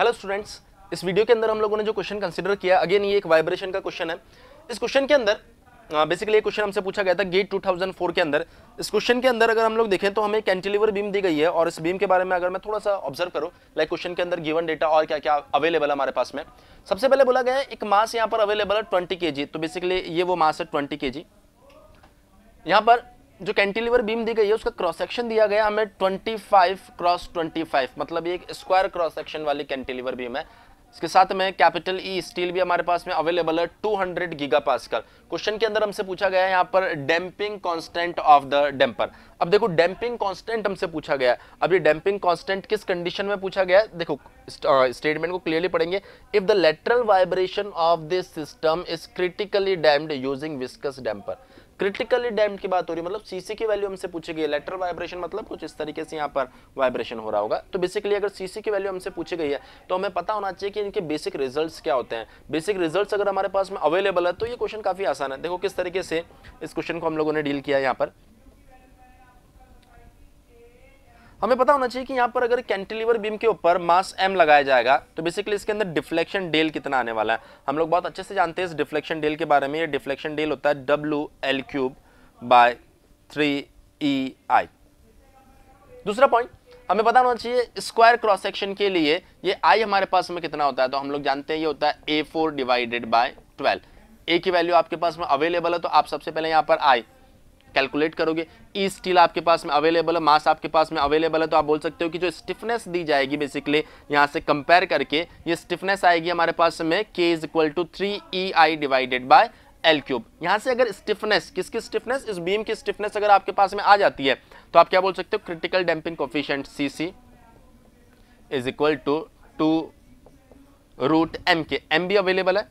hello students इस video के अंदर हम लोगों ने जो क्वेश्चन कंसिडर किया अगेन ये एक वाइब्रेशन का क्वेश्चन है इस क्वेश्चन के अंदर बेसिकली ये क्वेश्चन हमसे पूछा गया था गेट 2004 के अंदर इस क्वेश्चन के अंदर अगर हम लोग देखें तो हमें कैंटिलीवर बीम दी गई है और इस बीम के बारे में अगर मैं थोड़ा सा ऑब्जर्व करूँ लाइक क्वेश्चन के अंदर गिवन डेटा और क्या क्या अवेलेबल हमारे पास में सबसे पहले बोला गया एक मास यहाँ पर अवेलेबल है ट्वेंटी के तो बेसिकली ये वो मास है ट्वेंटी के यहाँ पर जो कैंटिलीवर बीम दी गई है उसका क्रॉस सेक्शन दिया गया हमें 25 क्रॉस 25 मतलब ये एक स्क्वायर क्रॉस सेक्शन वाली कैंटिलीवर बीम है इसके साथ में कैपिटल ई स्टील भी हमारे पास में अवेलेबल है 200 गीगा पास्कल क्वेश्चन के अंदर हमसे पूछा गया है यहाँ पर damping constant of the damper अब देखो डैम्पिंग कांस्टेंट हमसे पूछा गया है अब ये डैम्पिंग कांस्टेंट किस कंडीशन में पूछा गया है देखो स्टेटमेंट को क्लियरली पढ़ेंगे if the lateral vibration of this system is critically damped using viscous damper critically damped की बात हो रही है मतलब सीसी की वैल्यू हमसे पूछी गई है लेटर वाइब्रेशन मतलब कुछ इस तरीके से यहाँ पर वाइब्रेशन हो रहा होगा तो बेसिकली अगर सीसी की वैल्यू हमसे पूछी गई है तो हमें पता होना चाहिए कि इनके बेसिक रिजल्ट क्या होते हैं बेसिक रिजल्ट अगर हमारे पास में अवेलेबल है तो ये क्वेश्चन काफ़ी आसान है देखो किस तरीके से इस क्वेश्चन को हम लोगों ने डील किया यहाँ पर हमें पता होना चाहिए कि यहाँ पर अगर कैंटिलीवर बीम के ऊपर मास एम लगाया जाएगा तो बेसिकली इसके अंदर डिफ्लेक्शन डेल कितना आने वाला है हम लोग बहुत अच्छे से जानते हैं इस डिफ्लेक्शन डेल के बारे में ये डिफ्लेक्शन डेल होता है W L cube by three E I दूसरा पॉइंट हमें पता होना चाहिए स्क्वायर क्रॉस सेक्शन के लिए ये आई हमारे पास में कितना होता है तो हम लोग जानते हैं ये होता है A four divided by twelve A की वैल्यू आपके पास में अवेलेबल है तो आप सबसे पहले यहाँ पर आई कैलकुलेट करोगे ई e स्टील आपके पास में अवेलेबल है मास आपके पास में अवेलेबल है तो आप बोल सकते हो कि जो स्टिफनेस दी जाएगी बेसिकली यहाँ से कंपेयर करके ये स्टिफनेस आएगी हमारे पास में K is equal to three E I divided by L cube यहाँ से अगर स्टिफनेस किसकी स्टिफनेस इस बीम की स्टिफनेस अगर आपके पास में आ जाती है तो आप क्या बोल सकते हो critical damping coefficient C C is equal to two root M K M भी अवेलेबल है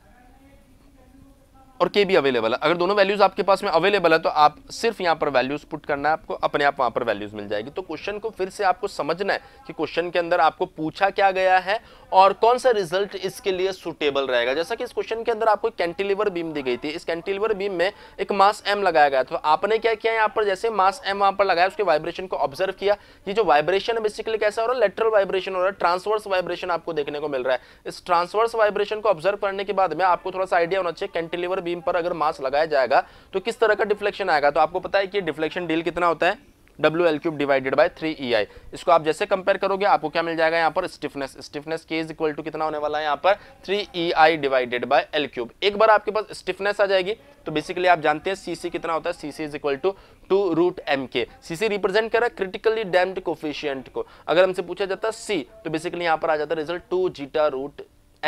और के भी अवेलेबल है अगर दोनों वैल्यूज आपके पास में अवेलेबल है तो आप सिर्फ यहाँ पर वैल्यूज पुट करना है आपको अपने आप वहां पर वैल्यूज मिल जाएगी तो क्वेश्चन को फिर से आपको समझना है कि क्वेश्चन के अंदर आपको पूछा क्या गया है और कौन सा रिजल्ट इसके लिए सुटेबल रहेगा जैसा कि इस क्वेश्चन के अंदर आपको कैंटिलीवर बीम दी गई थी इस कैंटिलीवर बीम में एक मास एम लगाया गया था तो आपने क्या किया यहाँ पर जैसे मास एम वहां पर लगाया उसके वाइब्रेशन को ऑब्जर्व किया ये जो वाइब्रेशन है बेसिकली कैसा हो रहा है लेटरल वाइब्रेशन हो रहा है ट्रांसवर्स वाइब्रेशन आपको देखने को मिल रहा है इस ट्रांसवर्स वाइब्रेशन को ऑब्जर्व करने के बाद में आपको थोड़ा सा आइडिया होना चाहिए कैंटिलीवर बीम पर अगर मास लगाया जाएगा तो किस तरह का डिफ्लेक्शन आएगा तो आपको पता है कि डिफ्लेक्शन डील कितना होता है W L cube divided by three E I इसको आप जैसे कंपेयर करोगे आपको क्या मिल जाएगा यहाँ पर stiffness stiffness K is equal to कितना होने वाला है यहाँ पर three E I divided by L cube एक बार आपके पास स्टिफनेस आ जाएगी तो बेसिकली आप जानते हैं सीसी कितना होता है C C is equal to two root M K C C represent कर रहा है क्रिटिकली डैम्ड कोफिशियंट को अगर हमसे पूछा जाता है सी तो बेसिकली यहाँ पर आ जाता है result two zeta root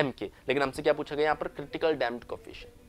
M K लेकिन हमसे क्या पूछा गया यहाँ पर क्रिटिकल डैम्ड कोफिशियंट